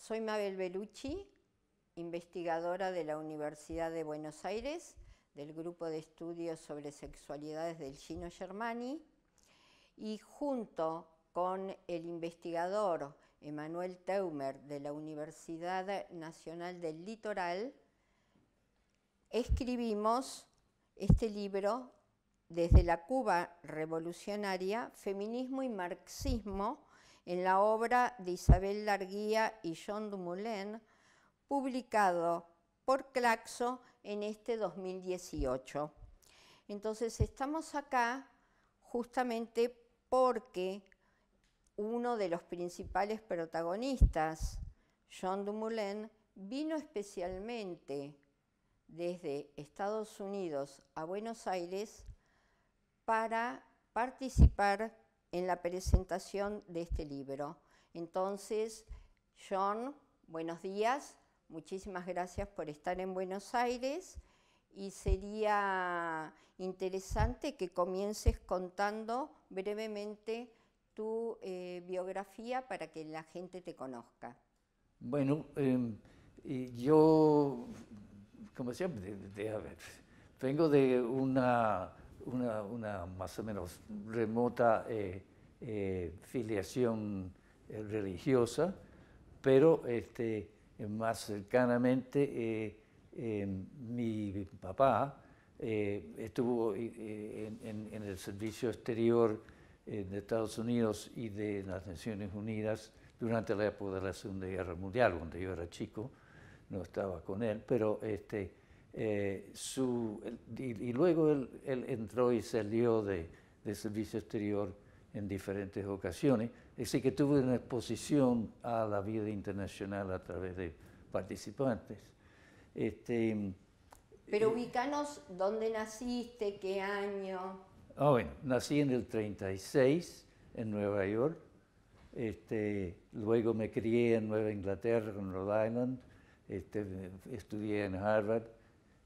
Soy Mabel Bellucci, investigadora de la Universidad de Buenos Aires, del Grupo de Estudios sobre Sexualidades del Gino Germani, y junto con el investigador Emanuel Teumer de la Universidad Nacional del Litoral, escribimos este libro desde la Cuba revolucionaria, Feminismo y Marxismo, en la obra de Isabel Larguía y John Dumoulin, publicado por Claxo en este 2018. Entonces estamos acá justamente porque uno de los principales protagonistas, John Dumoulin, vino especialmente desde Estados Unidos a Buenos Aires para participar en la presentación de este libro. Entonces, John, buenos días, muchísimas gracias por estar en Buenos Aires y sería interesante que comiences contando brevemente tu eh, biografía para que la gente te conozca. Bueno, em, yo, como siempre, tengo vengo de una una, más o menos remota eh, eh, filiación eh, religiosa, pero este, más cercanamente em, mi papá estuvo en, el servicio exterior de Estados Unidos y de las Naciones Unidas durante la época de la Segunda Guerra Mundial, cuando yo era chico, no estaba con él, pero este, eh, su, y, luego él, entró y salió de, de, servicio exterior en diferentes ocasiones, así que tuvo una exposición a la vida internacional a través de participantes. Este, Pero eh, ubicanos dónde naciste, qué año. Ah, bueno, nací en el 36 en Nueva York, este, luego me crié en Nueva Inglaterra, en Rhode Island, este, estudié en Harvard,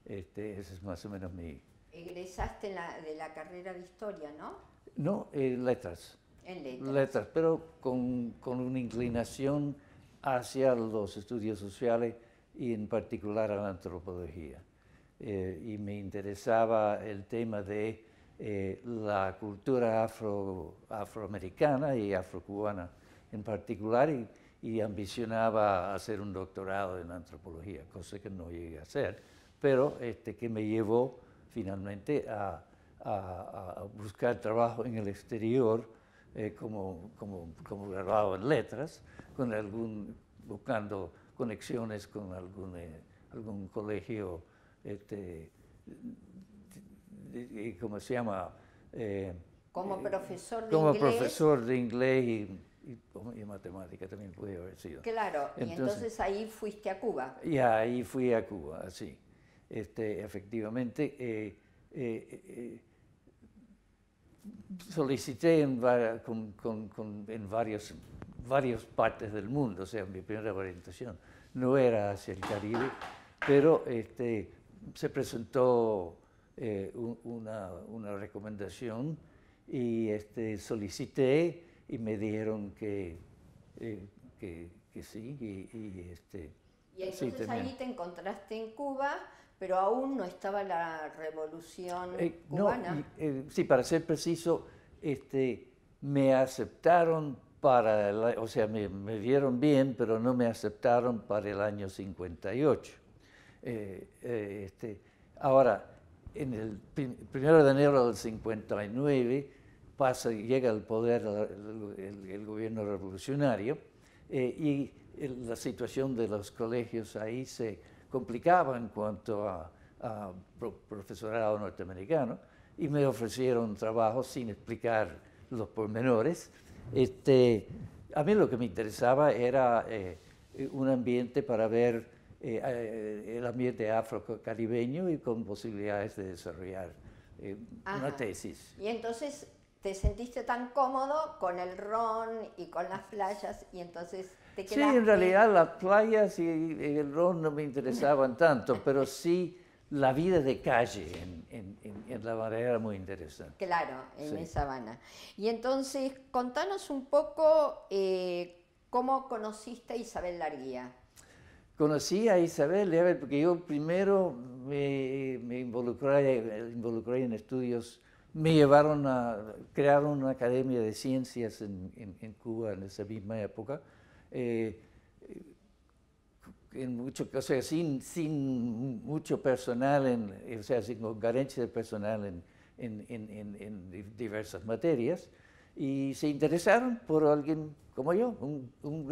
este, ese es más o menos mi... Egresaste de la carrera de historia, ¿no? No, en letras. En letras. letras pero con, una inclinación hacia los estudios sociales y en particular a la antropología. Eh, y me interesaba el tema de eh, la cultura afro, afroamericana y afrocubana en particular y, y ambicionaba hacer un doctorado en antropología, cosa que no llegué a hacer pero este, que me llevó finalmente a, buscar trabajo en el exterior eh, como, grabado en letras, con algún, buscando conexiones con algún, eh, algún colegio, este, ¿cómo se llama? Eh, como profesor de inglés. profesor de inglés y, matemática también pude haber sido. Claro, y entonces ahí fuiste a Cuba. Y ahí fui a Cuba, así. Este, efectivamente, eh, eh, eh, solicité en, varios, varias partes del mundo, o sea, mi primera orientación no era hacia el Caribe, pero este, se presentó una, recomendación y este, solicité y me dijeron que, sí. Y, entonces ahí te encontraste en Cuba pero aún no estaba la revolución eh, cubana. Eh, sí, para ser preciso, este, me aceptaron para, el, o sea, me, me, bien, pero no me aceptaron para el año 58. Eh, este, ahora, en el primero de enero del 59 pasa, llega al poder el gobierno revolucionario y la situación de los colegios ahí se, complicaba en cuanto a, profesorado norteamericano y me ofrecieron trabajo sin explicar los pormenores. Este, a mí lo que me interesaba era eh, un ambiente para ver eh, eh, el ambiente afrocaribeño y con posibilidades de desarrollar una tesis. Y entonces te sentiste tan cómodo con el ron y con las playas y entonces te Sí, en realidad las playas y el ron no me interesaban tanto, pero sí la vida de calle en, La Habana era muy interesante. Claro, en esa Y entonces, contanos un poco eh, cómo conociste a Isabel Larguía. Conocí a Isabel porque yo primero me, me involucré, involucré en estudios me llevaron a crear una academia de ciencias en, en, Cuba en esa misma época. Eh, en mucho, o sea, sin, sin mucho personal, en, o sea, sin carencia de personal en, en, diversas materias. Y se interesaron por alguien como yo, un, un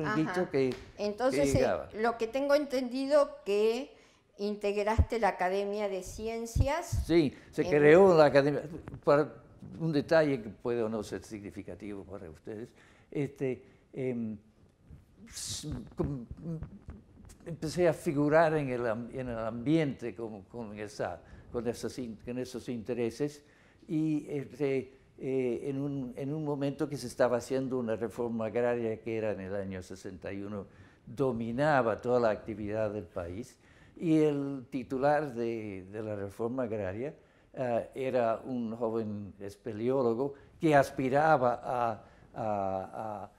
que, Entonces, eh, llegaba. lo que tengo entendido que integraste la Academia de Ciencias. Sí, se creó la Academia. Para un detalle que puede o no ser significativo para ustedes, este, em, empecé a figurar en el, ambiente con, esos, intereses y este, eh, en, un, en un momento que se estaba haciendo una reforma agraria que era en el año 61, dominaba toda la actividad del país y el titular de, la reforma agraria eh, era un joven espeleólogo que aspiraba a,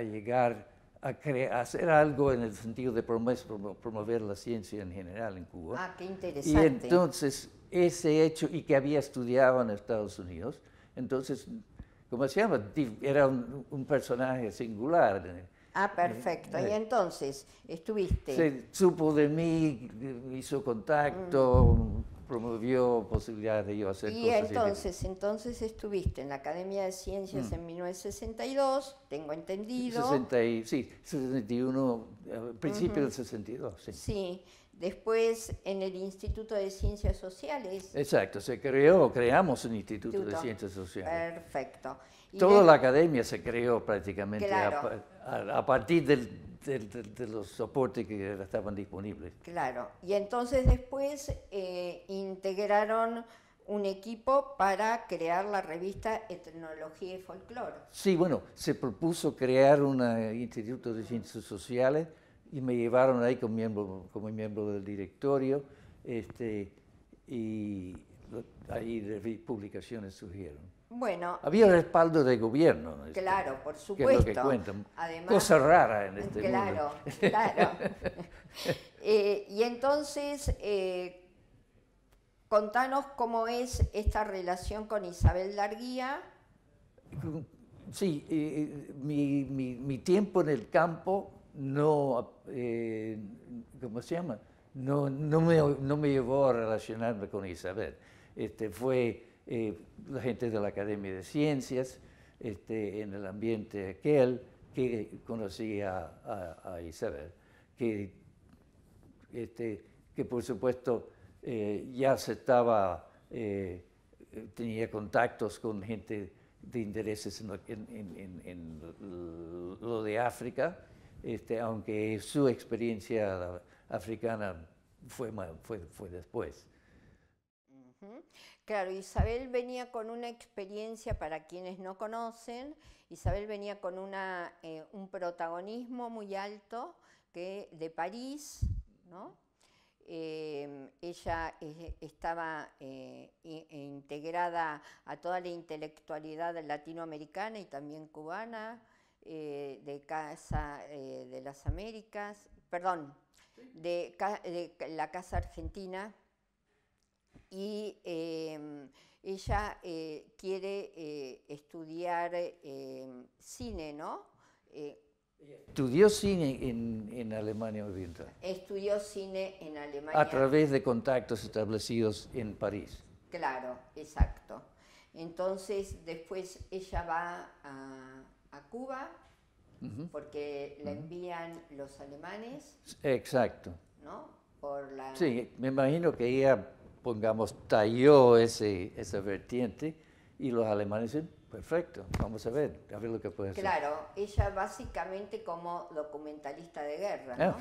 llegar a, hacer algo en el sentido de promover la ciencia en general en Cuba. Ah, qué interesante. Y entonces, ese hecho, y que había estudiado en Estados Unidos, entonces, ¿cómo se llama? Era un, un personaje singular eh, Ah, eh, perfecto. y eh. entonces, estuviste... Se supo de mí, hizo contacto, mm. promovió posibilidades de yo hacer cosas. Entonces, y entonces, entonces estuviste en la Academia de Ciencias mm. en 1962, tengo entendido. 60 sí, 61, eh, principio del 62, sí. Sí. Después en el Instituto de Ciencias Sociales. Exacto, se creó, creamos un Instituto. de Ciencias Sociales. Perfecto. Toda la academia se creó prácticamente a, partir de los soportes que estaban disponibles. Claro, y entonces después eh, integraron un equipo para crear la revista Etnología y Folclore. Sí, bueno, se propuso crear un eh, instituto de ciencias sociales y me llevaron ahí como miembro, como miembro del directorio este, y ahí publicaciones surgieron había respaldo del gobierno. Este, claro, por supuesto. Cosa rara en este claro, mundo. Claro, eh, y entonces, eh, contanos cómo es esta relación con Isabel Larguía. Sí, eh, mi, tiempo en el campo no, ¿cómo se llama? No, no, me, llevó a relacionarme con Isabel. Este, fue eh, la gente de la Academia de Ciencias, este, en el ambiente aquel, que conocía a, Isabel, que, este, que por supuesto eh, ya se estaba, eh, tenía contactos con gente de intereses en lo, de África, este, aunque su experiencia africana fue, fue, después. Claro, Isabel venía con una experiencia, para quienes no conocen, Isabel venía con eh, un protagonismo muy alto que, de París, ¿no? Em, ella estaba eh, e integrada a toda la intelectualidad latinoamericana y también cubana eh, de Casa de las Américas, perdón, de la Casa Argentina y em, ella eh, quiere eh, estudiar em, cine, ¿no? Eh, Estudió cine en, en, Alemania Oriental. Estudió cine en Alemania. A través de contactos establecidos en París. Claro, exacto. Entonces después ella va a, Cuba porque la envían los alemanes. Exacto. ¿No? Por la... Sí, me imagino que ella pongamos, talló ese, esa vertiente y los alemanes dicen, perfecto, vamos a ver, a ver lo que puede hacer. Claro, ella básicamente como documentalista de guerra, ah,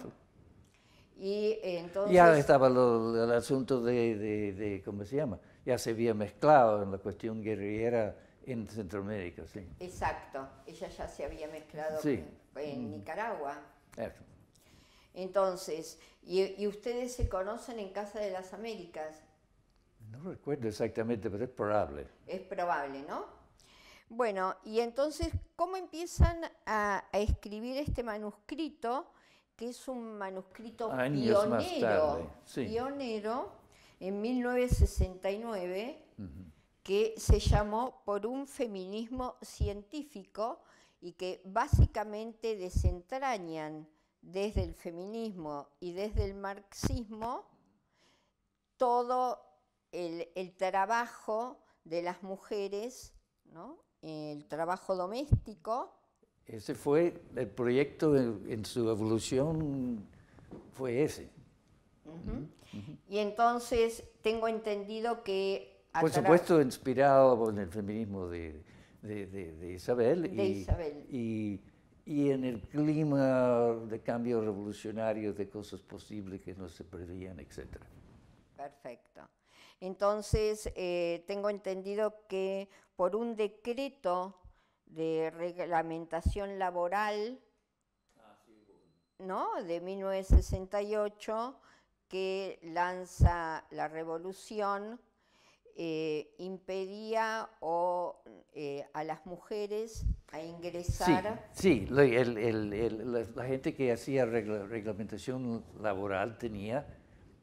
y entonces... Ya estaba el asunto de, ¿cómo se llama? Ya se había mezclado en la cuestión guerrillera en Centroamérica, sí. Exacto, ella ya se había mezclado en, mm. Nicaragua. Ah, entonces, y, ustedes se conocen en Casa de las Américas. No recuerdo exactamente, pero es probable. Es probable, ¿no? Bueno, y entonces, ¿cómo empiezan a, escribir este manuscrito? Que es un manuscrito pionero, pionero, en 1969, que se llamó Por un feminismo científico y que básicamente desentrañan desde el feminismo y desde el marxismo todo el, trabajo de las mujeres, el trabajo doméstico. Ese fue el proyecto en, su evolución, fue ese. Y entonces tengo entendido que... Por supuesto, inspirado en el feminismo de, de, de, Isabel. Y, y, en el clima de cambios revolucionarios, de cosas posibles que no se preveían, etc. Perfecto. Entonces, eh, tengo entendido que por un decreto de reglamentación laboral, ¿no? De 1968, que lanza la revolución, eh, impedía eh, a las mujeres a ingresar. Sí, la, gente que hacía reglamentación laboral tenía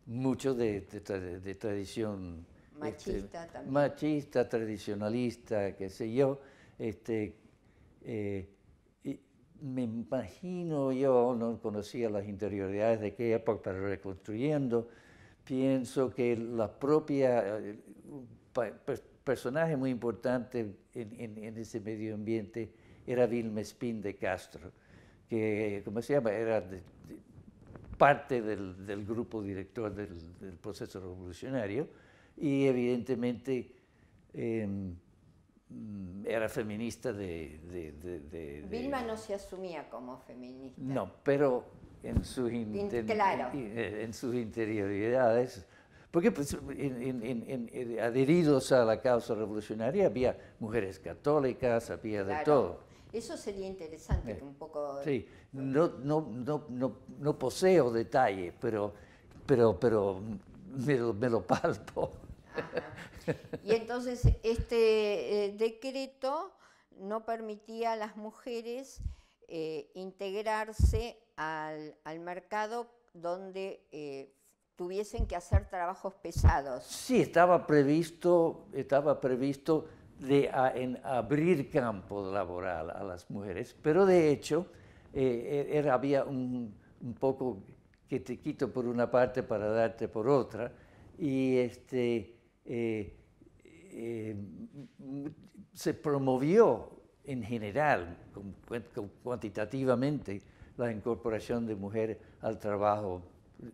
mucho de, tradición este, machista, tradicionalista, qué sé yo. Este, eh, me imagino yo, no conocía las interioridades de qué época, pero reconstruyendo, pienso que la propia eh, personaje muy importante en, ese medio ambiente era Vilma Espín de Castro, que, ¿cómo se llama? Era parte del, grupo director del, proceso revolucionario y evidentemente em, mm, era feminista de, Vilma no se asumía como feminista. No, pero en su en, sus interioridades, porque pues, adheridos a la causa revolucionaria había mujeres católicas, había de todo. Eso sería interesante un poco... Sí, no, poseo detalles, pero, pero, pero me, lo palpo. Y entonces este eh, decreto no permitía a las mujeres eh, integrarse al, mercado donde eh, tuviesen que hacer trabajos pesados. Sí, estaba previsto, estaba previsto de en abrir campo laboral a las mujeres, pero de hecho eh, eh, era, había un, poco que te quito por una parte para darte por otra, y este, eh, se promovió en general, cuantitativamente, la incorporación de mujeres al trabajo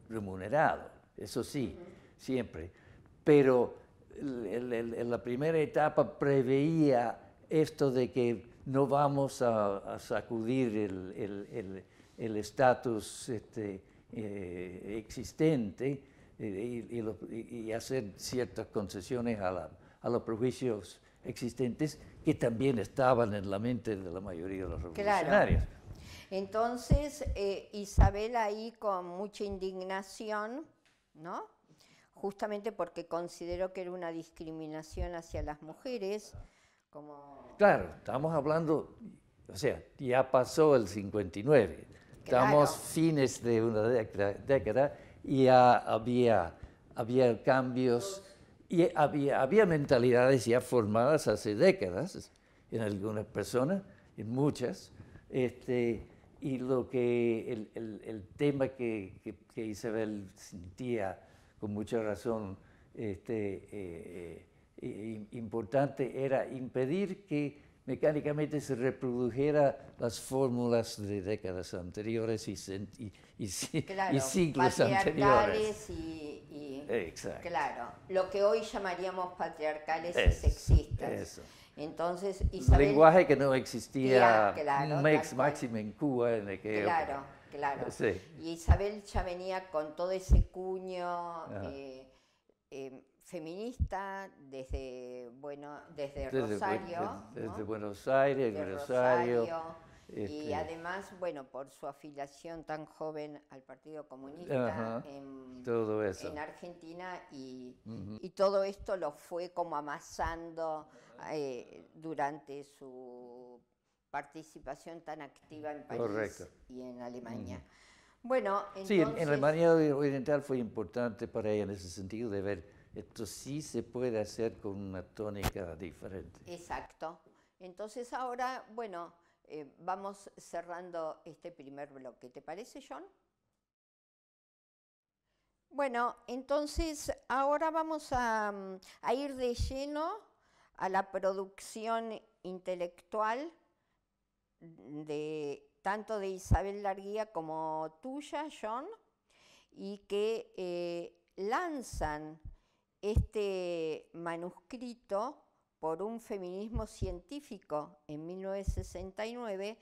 remunerado, eso sí, siempre, pero el, la primera etapa preveía esto de que no vamos a, sacudir el estatus este, eh, existente eh, y, hacer ciertas concesiones a, a, los prejuicios existentes que también estaban en la mente de la mayoría de los revolucionarios. Entonces, eh, Isabel ahí con mucha indignación, ¿no? justamente porque consideró que era una discriminación hacia las mujeres. Como... Claro, estamos hablando, o sea, ya pasó el 59, estamos fines de una década, y ya había, había cambios y había, había mentalidades ya formadas hace décadas en algunas personas, en muchas. Este, y lo que el, el, tema que, que, que Isabel sentía con mucha razón este, eh, eh, importante era impedir que mecánicamente se reprodujera las fórmulas de décadas anteriores y, claro, siglos anteriores. Y, Exacto. Claro, lo que hoy llamaríamos patriarcales y sexistas. Entonces, Lenguaje que no existía, máximo en Cuba claro claro. Y Isabel ya venía con todo ese cuño eh, eh, feminista desde, bueno, desde, Rosario. Desde, Buenos Aires, Rosario. Y este. además, bueno, por su afiliación tan joven al Partido Comunista en, Argentina y, todo esto lo fue como amasando eh, durante su participación tan activa en París y en Alemania. Bueno, Sí, en, Alemania Oriental fue importante para ella en ese sentido de ver esto sí se puede hacer con una tónica diferente. Exacto. Entonces ahora, bueno, eh, vamos cerrando este primer bloque. ¿Te parece, John? Bueno, entonces ahora vamos a mm, ir de lleno a la producción intelectual de, tanto de Isabel Larguía como tuya, John, y que eh, lanzan este manuscrito por un feminismo científico en 1969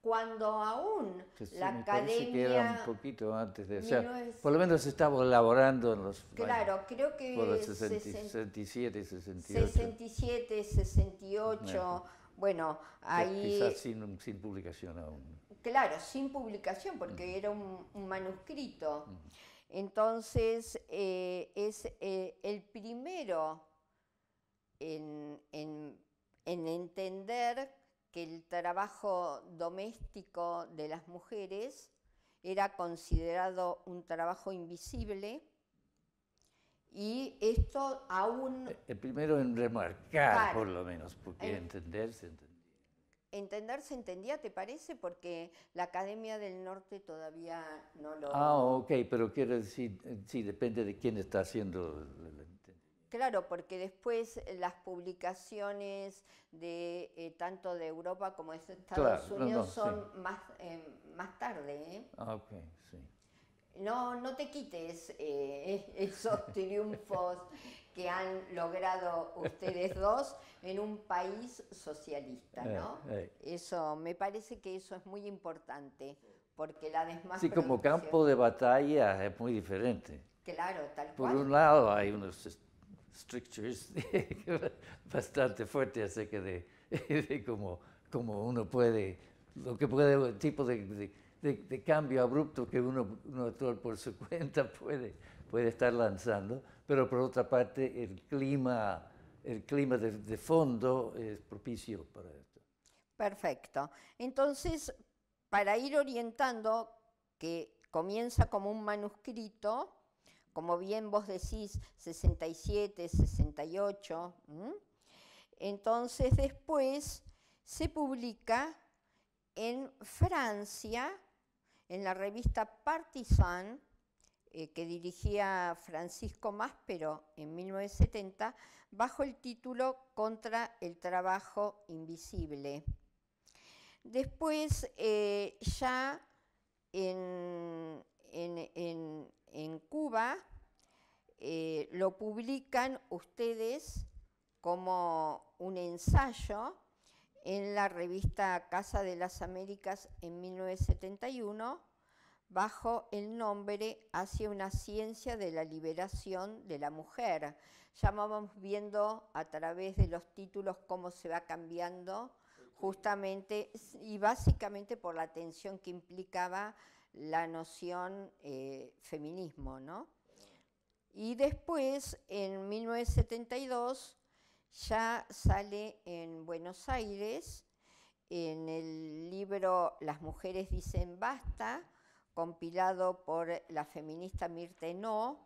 cuando aún la academia que era un poquito antes de, por lo menos estamos elaborando en los Claro, creo que por 67, 68. 67, 68, bueno, ahí... Quizás sin, publicación aún. Claro, sin publicación, porque mm. era un, manuscrito. Mm. Entonces, eh, es eh, el primero en entender que el trabajo doméstico de las mujeres era considerado un trabajo invisible y esto aún... El eh, eh, primero en remarcar, por lo menos, porque entenderse... entender entendía. Entender entendía, ¿te parece? Porque la Academia del Norte todavía no lo... Ah, ok, pero quiero decir, eh, sí, depende de quién está haciendo Claro, porque después las publicaciones de tanto de Europa como de Estados Unidos son más, más tarde. Ah, ok, sí. No, no te quites eh, esos triunfos que han logrado ustedes dos en un país socialista, eh, ¿no? Eh. Eso, me parece que eso es muy importante, porque la desmadre. Sí, como campo de batalla es muy diferente. Claro, tal cual. Por un lado hay unos strictures bastante fuertes acerca de, de cómo, uno puede, lo que puede, el tipo de de, cambio abrupto que uno, actual por su cuenta puede, puede estar lanzando, pero por otra parte el clima, el clima de, fondo es propicio para esto. Perfecto. Entonces, para ir orientando, que comienza como un manuscrito, como bien vos decís, 67, 68, entonces después se publica en Francia en la revista Partisan, eh, que dirigía Francisco Maspero en 1970, bajo el título Contra el trabajo invisible. Después, eh, ya en, Cuba, eh, lo publican ustedes como un ensayo en la revista Casa de las Américas en 1971 bajo el nombre Hacia una ciencia de la liberación de la mujer. Ya vamos viendo a través de los títulos cómo se va cambiando justamente y básicamente por la tensión que implicaba la noción eh, feminismo, ¿no? Y después, en 1972, ya sale en Buenos Aires en el libro Las mujeres dicen basta, compilado por la feminista Mirte No,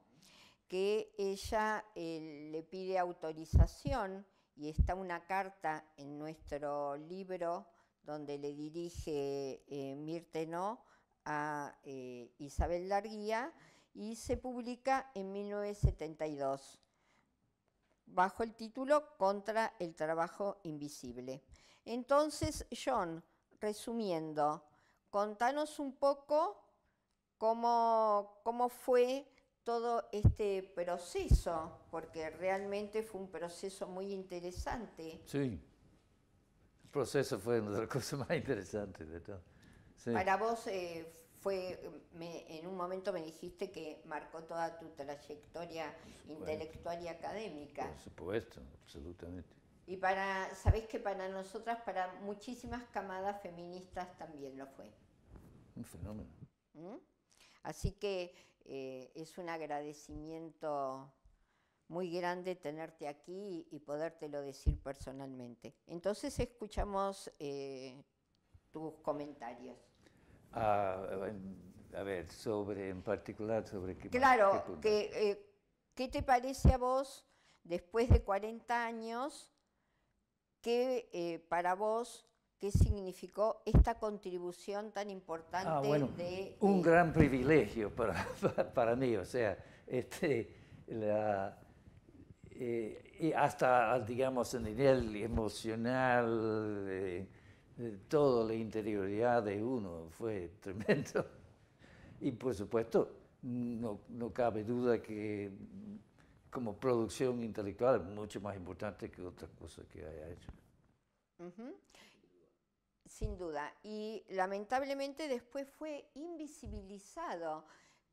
que ella eh, le pide autorización y está una carta en nuestro libro donde le dirige eh, No a eh, Isabel Larguía y se publica en 1972 bajo el título Contra el trabajo invisible. Entonces, John, resumiendo, contanos un poco cómo, cómo fue todo este proceso, porque realmente fue un proceso muy interesante. Sí, el proceso fue una de las cosas más interesantes de todo. Para vos eh, fue, me, en un momento me dijiste que marcó toda tu trayectoria intelectual y académica. Por supuesto, absolutamente. Y para, sabés que para nosotras, para muchísimas camadas feministas también lo fue. Un fenómeno. ¿Mm? Así que eh, es un agradecimiento muy grande tenerte aquí y podértelo decir personalmente. Entonces escuchamos eh, tus comentarios. Ah, a ver, sobre, en particular, sobre qué. Claro, qué, eh, ¿qué te parece a vos, después de 40 años, que eh, para vos qué significó esta contribución tan importante ah, Un eh, gran privilegio para, para, mí, o sea, este, hasta, digamos, en nivel emocional, toda la interioridad de uno fue tremendo. Y por supuesto, no, cabe duda que como producción intelectual es mucho más importante que otras cosas que haya hecho. Sin duda. Y lamentablemente después fue invisibilizado.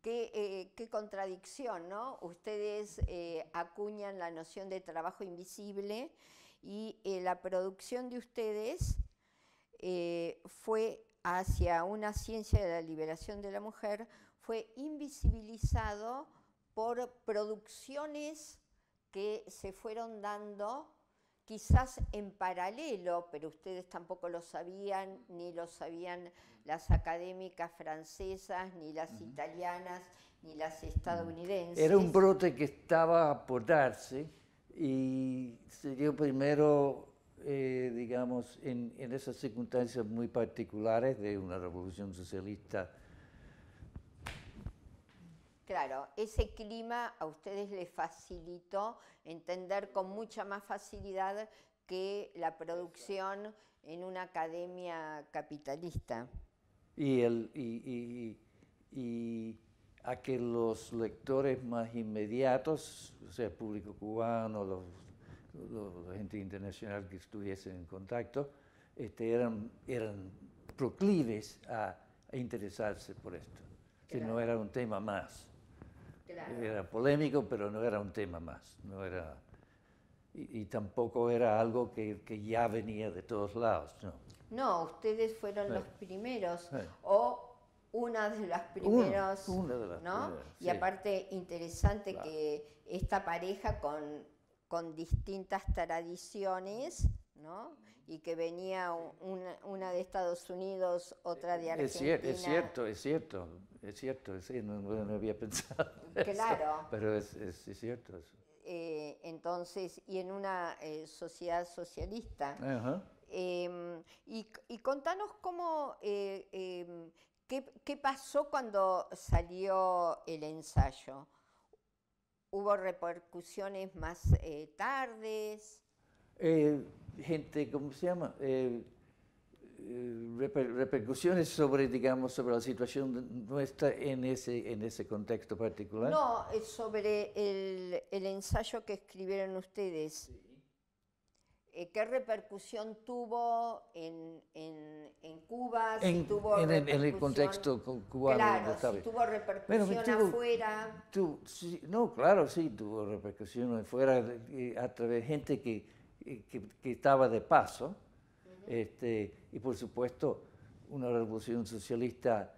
Qué, eh, contradicción, ¿no? Ustedes eh, acuñan la noción de trabajo invisible y eh, la producción de ustedes eh, fue hacia una ciencia de la liberación de la mujer, fue invisibilizado por producciones que se fueron dando quizás en paralelo, pero ustedes tampoco lo sabían, ni lo sabían las académicas francesas, ni las italianas, ni las estadounidenses. Era un brote que estaba por darse y se dio primero eh, digamos, en, esas circunstancias muy particulares de una revolución socialista. Claro, ese clima a ustedes les facilitó entender con mucha más facilidad que la producción en una academia capitalista. Y, el, y, y, y a que los lectores más inmediatos, o sea, el público cubano, los la gente internacional que estuviese en contacto, este, eran, eran proclives a, interesarse por esto. Que no era un tema más. Era polémico, pero no era un tema más. No era, y, tampoco era algo que, ya venía de todos lados. No, no ustedes fueron los primeros. O una de las primeras, ¿no? Y aparte interesante que esta pareja con con distintas tradiciones, ¿no? Y que venía una, de Estados Unidos, otra de Argentina. Es, es cierto, es cierto, es cierto, no, había pensado. Claro. pero es, cierto eh, entonces, y en una eh, sociedad socialista. Em, y, contanos cómo, eh, em, qué pasó cuando salió el ensayo. ¿Hubo repercusiones más eh, tardes? Eh, gente, ¿cómo se llama? Eh, repercusiones sobre, digamos, sobre la situación nuestra en ese, en ese contexto particular. No, sobre el, ensayo que escribieron ustedes. Eh, ¿Qué repercusión tuvo en, en, en Cuba? en, tuvo el, contexto cubano. Claro, tuvo repercusión afuera. no, claro, sí, tuvo repercusión afuera eh, a través de gente que, eh, que, estaba de paso. este, y por supuesto, una revolución socialista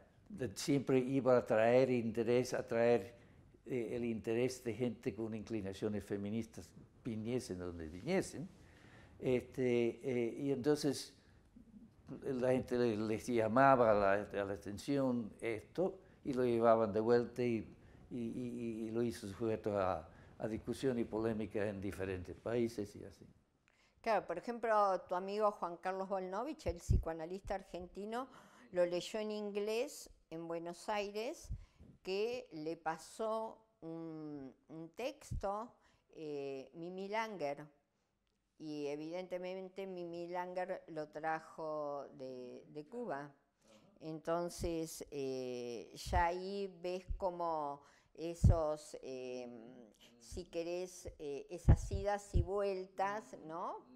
siempre iba a traer interés, a traer el interés de gente con inclinaciones feministas, viniesen donde viniesen. Este, eh, y entonces la gente les llamaba a la, extensión atención esto y lo llevaban de vuelta y, lo hizo sujeto a, discusión y polémica en diferentes países y así. Claro, por ejemplo, tu amigo Juan Carlos Volnovich, el psicoanalista argentino, lo leyó en inglés en Buenos Aires, que le pasó un, texto, eh, Mimi Langer, y evidentemente Mimi Langer lo trajo de, Cuba. Entonces, eh, ya ahí ves como esos, eh, si querés, eh, esas idas y vueltas, ¿no?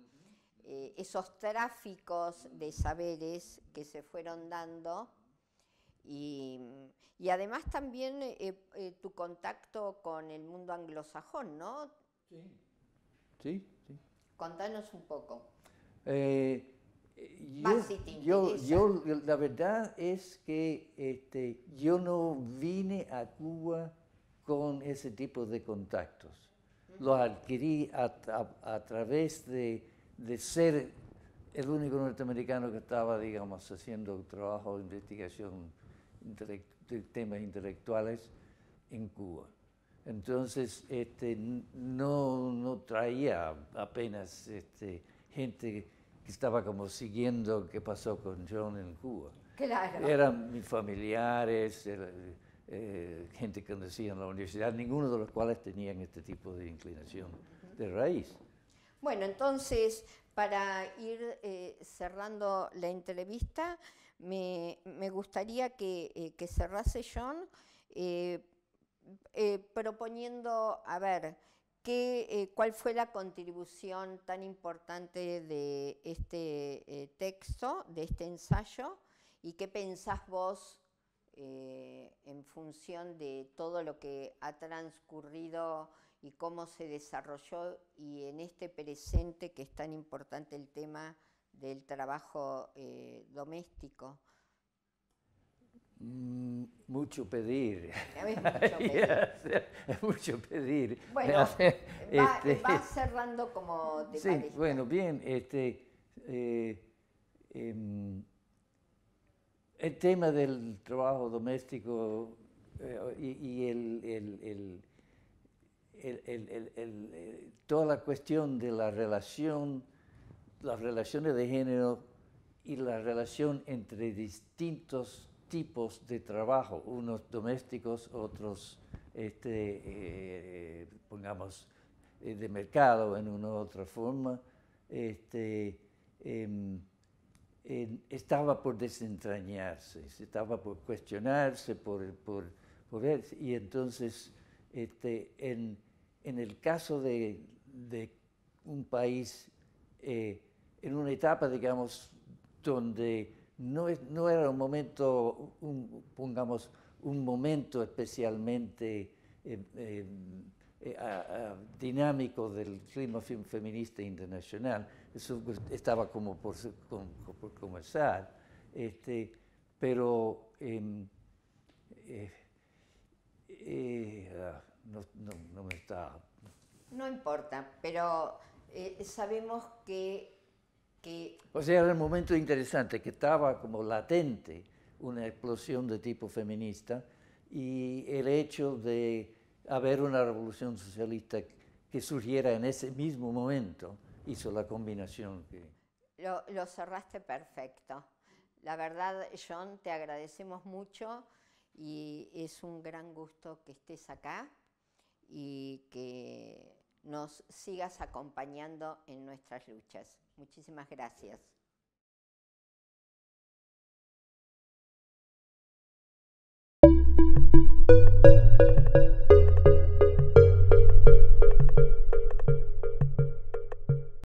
esos tráficos de saberes que se fueron dando. Y, y además también tu contacto con el mundo anglosajón, ¿no? Sí. Sí, Contanos un poco. Eh, la verdad es que este, yo no vine a Cuba con ese tipo de contactos. Lo Los adquirí a, través de, de, ser el único norteamericano que estaba, digamos, haciendo trabajo de investigación de temas intelectuales en Cuba. Entonces, este, no, traía apenas este, gente que estaba como siguiendo qué pasó con John en Cuba. Claro. Eran mis familiares, eh, eh, gente que conocía en la universidad, ninguno de los cuales tenían este tipo de inclinación de raíz. Bueno, entonces, para ir eh, cerrando la entrevista, me, gustaría que, cerrase John. Eh, proponiendo, a ver, qué, eh, cuál fue la contribución tan importante de este eh, texto, de este ensayo, y qué pensás vos en función de todo lo que ha transcurrido y cómo se desarrolló y en este presente que es tan importante el tema del trabajo doméstico. Mm, mucho pedir. mucho pedir. Bueno, este, va, cerrando como bueno, bien. Este, eh, em, el tema del trabajo doméstico eh, y, el, toda la cuestión de la relación, las relaciones de género y la relación entre distintos tipos de trabajo, unos domésticos, otros, este, eh, pongamos, eh, de mercado en una u otra forma, este, em, estaba por desentrañarse, estaba por cuestionarse, por, por, por ver. Y entonces, este, en, el caso de, un país, eh, en una etapa, digamos, donde no, era un momento, pongamos, un momento especialmente em, em, eh, dinámico del clima feminista internacional. Eso estaba como por, comenzar. Este, pero em, eh, eh, ah, no, no, me está... No importa, pero sabemos que o sea, era un momento interesante, que estaba como latente una explosión de tipo feminista y el hecho de haber una revolución socialista que surgiera en ese mismo momento hizo la combinación lo cerraste perfecto. La verdad, John, te agradecemos mucho y es un gran gusto que estés acá y que nos sigas acompañando en nuestras luchas. Muchísimas gracias.